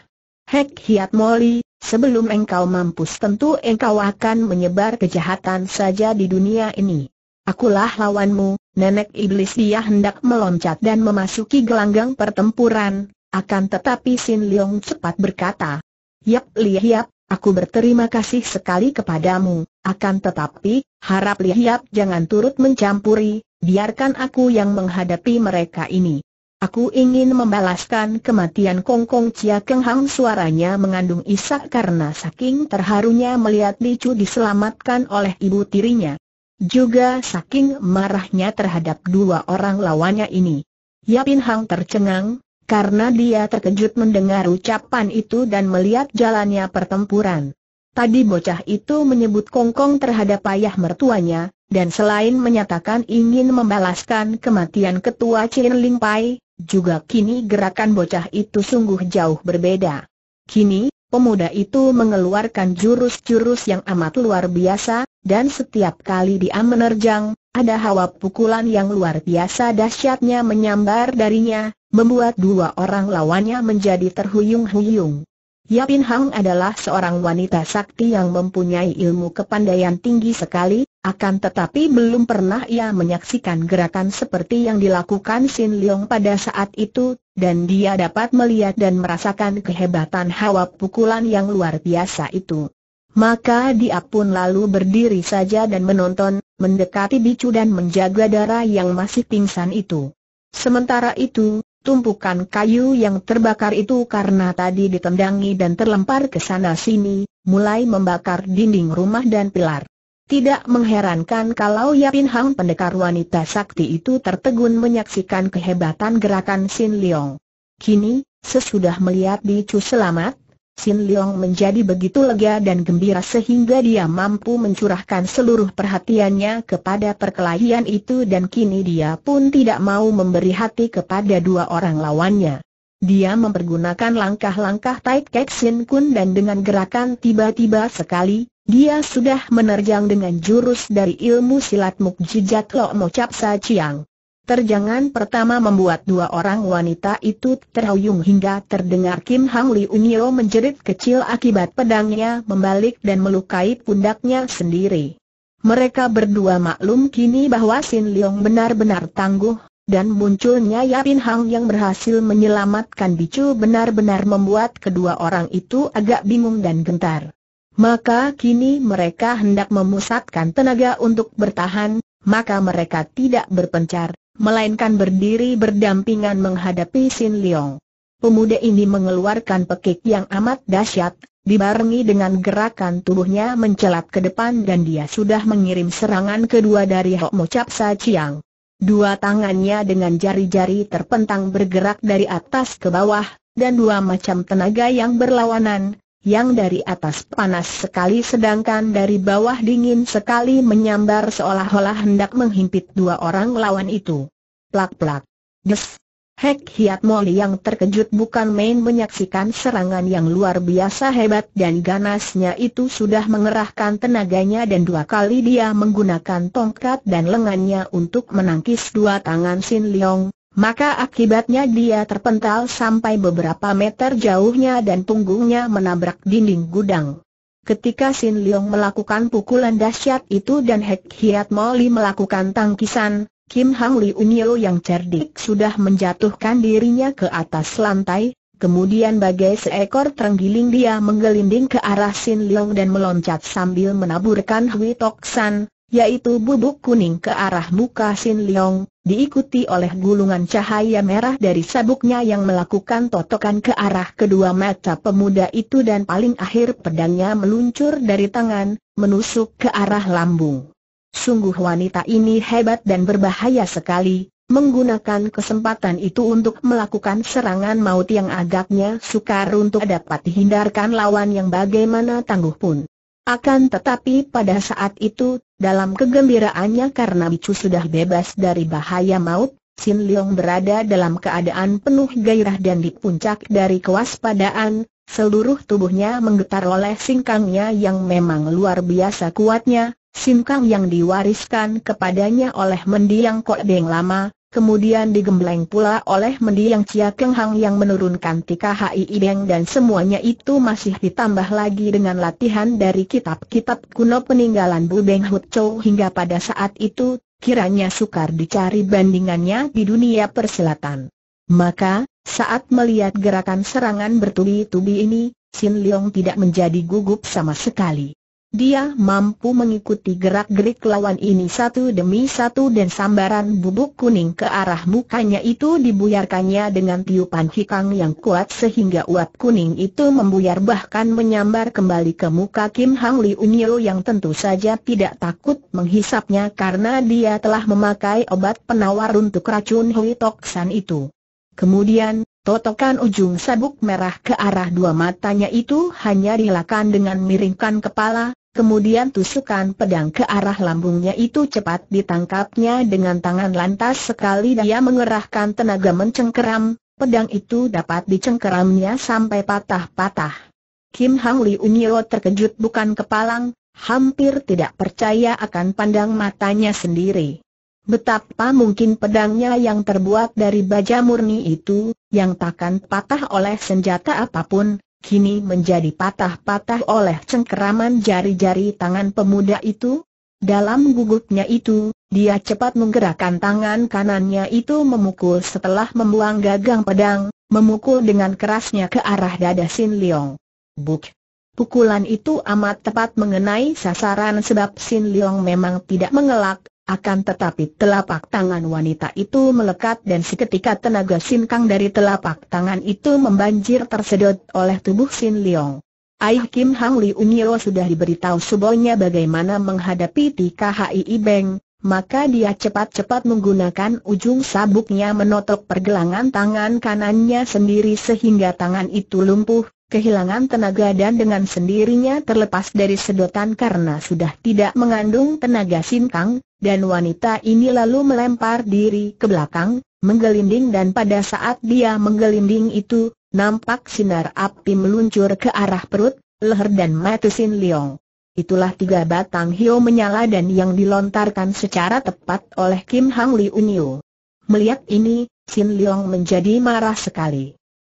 Hek Hiat Moli, sebelum engkau mampus tentu engkau akan menyebar kejahatan saja di dunia ini. Akulah lawanmu, nenek iblis dia hendak meloncat dan memasuki gelanggang pertempuran, akan tetapi Sin Leong cepat berkata, Yap Li Hiap, aku berterima kasih sekali kepadamu, akan tetapi, harap Li Hiap jangan turut mencampuri, biarkan aku yang menghadapi mereka ini. Aku ingin membalaskan kematian Kong Kong Chia Keng Hang suaranya mengandung isak karena saking terharunya melihat Li Chu diselamatkan oleh ibu tirinya. Juga saking marahnya terhadap dua orang lawannya ini. Yapin Hang tercengang, karena dia terkejut mendengar ucapan itu dan melihat jalannya pertempuran. Tadi bocah itu menyebut kongkong terhadap ayah mertuanya, dan selain menyatakan ingin membalaskan kematian ketua Chin Ling Pai, juga kini gerakan bocah itu sungguh jauh berbeda. Kini, pemuda itu mengeluarkan jurus-jurus yang amat luar biasa, dan setiap kali dia menerjang, ada hawa pukulan yang luar biasa dahsyatnya menyambar darinya, membuat dua orang lawannya menjadi terhuyung-huyung. Yapin Hang adalah seorang wanita sakti yang mempunyai ilmu kepandaian tinggi sekali, akan tetapi belum pernah ia menyaksikan gerakan seperti yang dilakukan Sin Leong pada saat itu, dan dia dapat melihat dan merasakan kehebatan hawa pukulan yang luar biasa itu. Maka dia pun lalu berdiri saja dan menonton, mendekati bicu dan menjaga darah yang masih pingsan itu. Sementara itu, tumpukan kayu yang terbakar itu karena tadi ditendangi dan terlempar ke sana-sini, mulai membakar dinding rumah dan pilar. Tidak mengherankan kalau Yapin Hang pendekar wanita sakti itu tertegun menyaksikan kehebatan gerakan Sin Leong. Kini, sesudah melihat Bicu selamat, Sin Leong menjadi begitu lega dan gembira sehingga dia mampu mencurahkan seluruh perhatiannya kepada perkelahian itu dan kini dia pun tidak mau memberi hati kepada dua orang lawannya. Dia mempergunakan langkah-langkah Tai Kek Sin Kun dan dengan gerakan tiba-tiba sekali, dia sudah menerjang dengan jurus dari ilmu silat mukjizat Mo Mocap Sa Chiang. Terjangan pertama membuat dua orang wanita itu terhuyung hingga terdengar Kim Hang Li Unyo menjerit kecil akibat pedangnya membalik dan melukai pundaknya sendiri. Mereka berdua maklum kini bahwa Sin Leong benar-benar tangguh, dan munculnya Yapin Hang yang berhasil menyelamatkan Bicu benar-benar membuat kedua orang itu agak bingung dan gentar. Maka kini mereka hendak memusatkan tenaga untuk bertahan, maka mereka tidak berpencar, melainkan berdiri berdampingan menghadapi Sin Leong. Pemuda ini mengeluarkan pekik yang amat dahsyat, dibarengi dengan gerakan tubuhnya mencelat ke depan dan dia sudah mengirim serangan kedua dari Hok Chap Sa Chiang. Dua tangannya dengan jari-jari terpentang bergerak dari atas ke bawah, dan dua macam tenaga yang berlawanan, yang dari atas panas sekali sedangkan dari bawah dingin sekali menyambar seolah-olah hendak menghimpit dua orang lawan itu. Plak-plak. Des. Hek Hiat Moli yang terkejut bukan main menyaksikan serangan yang luar biasa hebat dan ganasnya itu sudah mengerahkan tenaganya dan dua kali dia menggunakan tongkat dan lengannya untuk menangkis dua tangan Sin Leong, maka akibatnya dia terpental sampai beberapa meter jauhnya dan punggungnya menabrak dinding gudang. Ketika Sin Leong melakukan pukulan dahsyat itu dan Hek Hiat Moli melakukan tangkisan, Kim Hang Li Unyo yang cerdik sudah menjatuhkan dirinya ke atas lantai, kemudian bagai seekor terenggiling dia menggelinding ke arah Sin Leong dan meloncat sambil menaburkan Hui Tok San, yaitu bubuk kuning ke arah muka Sin Leong, diikuti oleh gulungan cahaya merah dari sabuknya yang melakukan totokan ke arah kedua mata pemuda itu dan paling akhir pedangnya meluncur dari tangan, menusuk ke arah lambung. Sungguh wanita ini hebat dan berbahaya sekali, menggunakan kesempatan itu untuk melakukan serangan maut yang agaknya sukar untuk dapat dihindarkan lawan yang bagaimana tangguh pun. Akan tetapi pada saat itu dalam kegembiraannya karena Bicu sudah bebas dari bahaya maut, Sin Leong berada dalam keadaan penuh gairah dan di puncak dari kewaspadaan, seluruh tubuhnya menggetar oleh singkangnya yang memang luar biasa kuatnya, singkang yang diwariskan kepadanya oleh mendiang Kok Beng lama, Kemudian digembleng pula oleh mendiang Chia Keng Hang yang menurunkan Tika Hai Ideng dan semuanya itu masih ditambah lagi dengan latihan dari kitab-kitab kuno peninggalan Bu Beng Hut Chow hingga pada saat itu, kiranya sukar dicari bandingannya di dunia persilatan. Maka, saat melihat gerakan serangan bertubi-tubi ini, Sin Leong tidak menjadi gugup sama sekali. Dia mampu mengikuti gerak-gerik lawan ini satu demi satu dan sambaran bubuk kuning ke arah mukanya itu dibuyarkannya dengan tiupan hikang yang kuat sehingga uap kuning itu membuyar bahkan menyambar kembali ke muka Kim Hang Li Unyo yang tentu saja tidak takut menghisapnya karena dia telah memakai obat penawar untuk racun Hui Toksan itu. Kemudian, Totokan ujung sabuk merah ke arah dua matanya itu hanya dilakukan dengan miringkan kepala, Kemudian tusukan pedang ke arah lambungnya itu cepat ditangkapnya dengan tangan lantas sekali dia mengerahkan tenaga mencengkeram, pedang itu dapat dicengkeramnya sampai patah-patah. Kim Hang Li Unyo terkejut bukan kepalang, hampir tidak percaya akan pandang matanya sendiri. Betapa mungkin pedangnya yang terbuat dari baja murni itu, yang takkan patah oleh senjata apapun, kini menjadi patah-patah oleh cengkeraman jari-jari tangan pemuda itu? Dalam gugupnya itu, dia cepat menggerakkan tangan kanannya itu memukul setelah membuang gagang pedang, memukul dengan kerasnya ke arah dada Sin Leong. Buk! Pukulan itu amat tepat mengenai sasaran sebab Sin Leong memang tidak mengelak, akan tetapi telapak tangan wanita itu melekat dan seketika tenaga sinkang dari telapak tangan itu membanjir tersedot oleh tubuh Sin Leong. Aih Kim Hang Li Unyeo sudah diberitahu subonya bagaimana menghadapi Hii Beng, maka dia cepat-cepat menggunakan ujung sabuknya menotok pergelangan tangan kanannya sendiri sehingga tangan itu lumpuh, kehilangan tenaga dan dengan sendirinya terlepas dari sedotan karena sudah tidak mengandung tenaga sintang, dan wanita ini lalu melempar diri ke belakang, menggelinding dan pada saat dia menggelinding itu, nampak sinar api meluncur ke arah perut, leher dan mata Sin Leong. Itulah tiga batang hio menyala dan yang dilontarkan secara tepat oleh Kim Hang li Niu. Melihat ini, Sin Leong menjadi marah sekali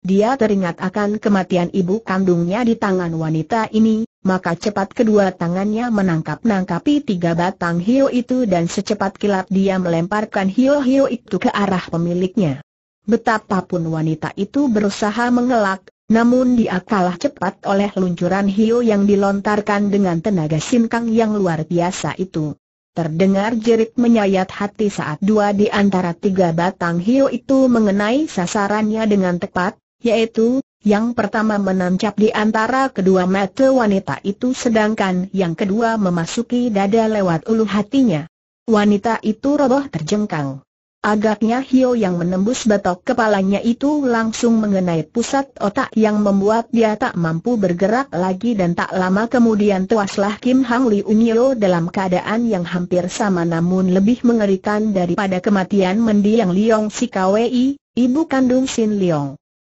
dia teringat akan kematian ibu kandungnya di tangan wanita ini, maka cepat kedua tangannya menangkap-nangkapi tiga batang hio itu dan secepat kilat dia melemparkan hio-hio itu ke arah pemiliknya. Betapapun wanita itu berusaha mengelak, namun dia kalah cepat oleh luncuran hio yang dilontarkan dengan tenaga sinkang yang luar biasa itu. Terdengar jerit menyayat hati saat dua di antara tiga batang hio itu mengenai sasarannya dengan tepat, yaitu, yang pertama menancap di antara kedua mata wanita itu sedangkan yang kedua memasuki dada lewat ulu hatinya. Wanita itu roboh terjengkang. Agaknya Hio yang menembus batok kepalanya itu langsung mengenai pusat otak yang membuat dia tak mampu bergerak lagi dan tak lama kemudian tuaslah Kim Hang Li Unyo dalam keadaan yang hampir sama namun lebih mengerikan daripada kematian mendiang Liong Sikawei, ibu kandung Sin Liong.